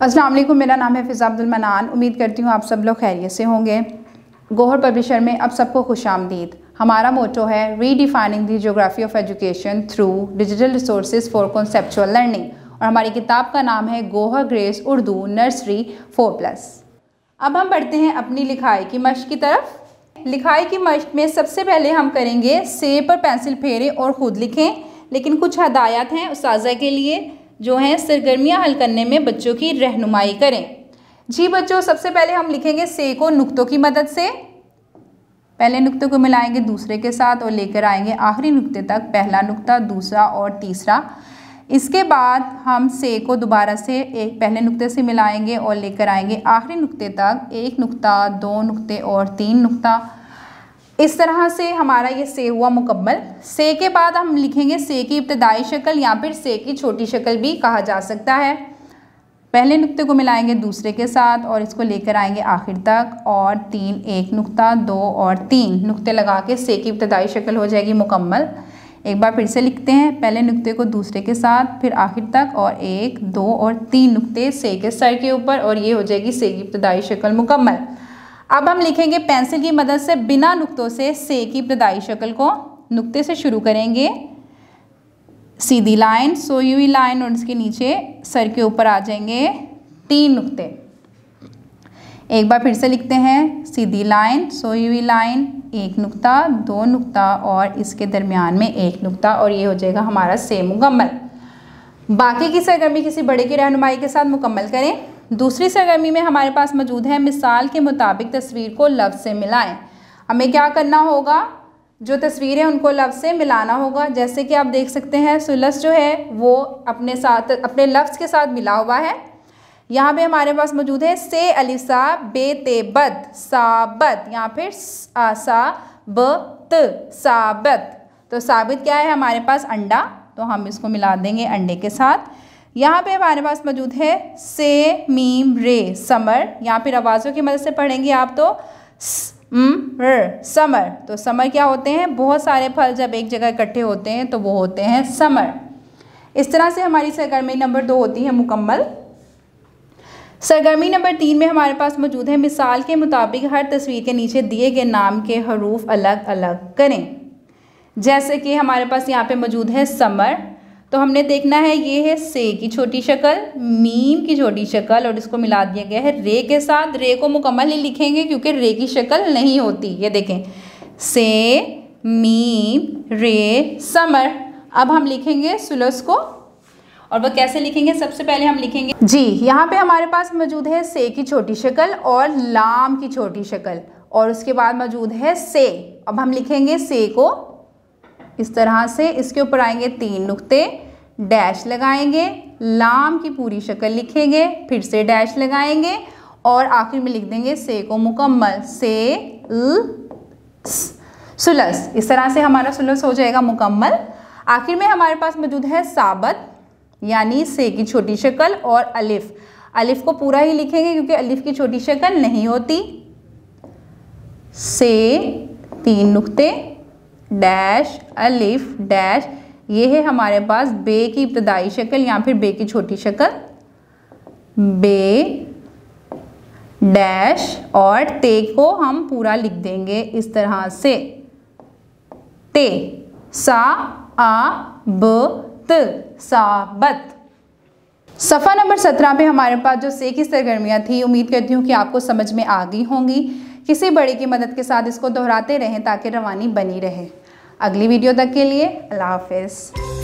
असलम मेरा नाम है फ़िज़ा अब्दुलमनान उम्मीद करती हूँ आप सब लोग खैरियत से होंगे गोहर पब्लिशर में अब सबको खुश आमदीद हमारा मोटो है redefining the geography of education through digital resource for conceptual learning और हमारी किताब का नाम है Gohar grace Urdu nursery four plus अब हम बढ़ते हैं अपनी लिखाई की मश्क की तरफ लिखाई की मश्क में सबसे पहले हम करेंगे से पर पेंसिल फेरें और ख़ुद लिखें लेकिन कुछ हदायत हैं उस के लिए जो हैं सरगर्मियाँ हल करने में बच्चों की रहनुमाई करें जी बच्चों सबसे पहले हम लिखेंगे से को नुक्तों की मदद से पहले नुक्ते को मिलाएंगे दूसरे के साथ और लेकर आएंगे आखिरी नुक्ते तक पहला नुक्ता दूसरा और तीसरा इसके बाद हम से को दोबारा से एक पहले नुक्ते से मिलाएंगे और लेकर आएंगे आखिरी नुक्ते तक एक नुक्ता दो नुक्ते और तीन नुक्ता इस तरह से हमारा ये से हुआ मुकम्मल से के बाद हम लिखेंगे से की इब्तदाई शक्ल या फिर से की छोटी शक्ल भी कहा जा सकता है पहले नुक्ते को मिलाएंगे दूसरे के साथ और इसको लेकर आएंगे आखिर तक और तीन एक नुक्ता दो और तीन नुक्ते लगा के से की इब्तदाई शक्ल हो जाएगी मुकम्मल एक बार फिर से लिखते हैं पहले नुक्ते को दूसरे के साथ फिर आखिर तक और एक दो और तीन नुक्ते से के सर के ऊपर और ये हो जाएगी से की इब्तदाई शक्ल मुकम्मल अब हम लिखेंगे पेंसिल की मदद से बिना नुक्तों से से की प्रदाई शक्ल को नुक्ते से शुरू करेंगे सीधी लाइन सोई हुई लाइन और उसके नीचे सर के ऊपर आ जाएंगे तीन नुक्ते एक बार फिर से लिखते हैं सीधी लाइन सोई हुई लाइन एक नुक्ता दो नुक्ता और इसके दरमियान में एक नुक्ता और ये हो जाएगा हमारा से मुकम्मल बाकी की सरगर्मी किसी बड़े की रहनुमाई के साथ मुकम्मल करें दूसरी सरगर्मी में हमारे पास मौजूद है मिसाल के मुताबिक तस्वीर को लफ्ज़ से मिलाएं हमें क्या करना होगा जो तस्वीरें उनको लफ्ज़ से मिलाना होगा जैसे कि आप देख सकते हैं सुलस जो है वो अपने साथ अपने लफ्ज़ के साथ मिला हुआ है यहाँ पे हमारे पास मौजूद है से अलिसा बद साबत या फिर सा ब त साबत तो साबित क्या है हमारे पास अंडा तो हम इसको मिला देंगे अंडे के साथ यहाँ पे हमारे पास मौजूद है से मीम रे समर यहाँ पर आवाज़ों की मदद से पढ़ेंगे आप तो स, र, समर तो समर क्या होते हैं बहुत सारे फल जब एक जगह इकट्ठे होते हैं तो वो होते हैं समर इस तरह से हमारी सरगर्मी नंबर दो होती है मुकम्मल सरगर्मी नंबर तीन में हमारे पास मौजूद है मिसाल के मुताबिक हर तस्वीर के नीचे दिए गए नाम के हरूफ अलग अलग करें जैसे कि हमारे पास यहाँ पे मौजूद है समर तो हमने देखना है ये है से की छोटी शक्ल मीम की छोटी शक्ल और इसको मिला दिया गया है रे के साथ रे को मुकम्मल ही लिखेंगे क्योंकि रे की शक्ल नहीं होती ये देखें से मीम रे समर अब हम लिखेंगे सुलस को और वह कैसे लिखेंगे सबसे पहले हम लिखेंगे जी यहाँ पे हमारे पास मौजूद है से की छोटी शक्ल और लाम की छोटी शक्ल और उसके बाद मौजूद है से अब हम लिखेंगे से को इस तरह से इसके ऊपर आएंगे तीन नुक्ते डैश लगाएंगे लाम की पूरी शक्ल लिखेंगे फिर से डैश लगाएंगे और आखिर में लिख देंगे से को मुकम्मल से सुलस इस तरह से हमारा सुलस हो जाएगा मुकम्मल आखिर में हमारे पास मौजूद है साबत यानी से की छोटी शक्ल और अलिफ अलिफ को पूरा ही लिखेंगे क्योंकि अलिफ की छोटी शक्ल नहीं होती से तीन नुक्ते डैश अलिफ डैश ये है हमारे पास बे की इब्तदाई शक्ल या फिर बे की छोटी शक्ल बे डैश और ते को हम पूरा लिख देंगे इस तरह से ते सा आ ब त साबत सफ़ा नंबर सत्रह पे हमारे पास जो से की सरगर्मियाँ थी उम्मीद करती हूँ कि आपको समझ में आ गई होंगी किसी बड़े की मदद के साथ इसको दोहराते रहें ताकि रवानी बनी रहे अगली वीडियो तक के लिए अल्लाह हाफिज़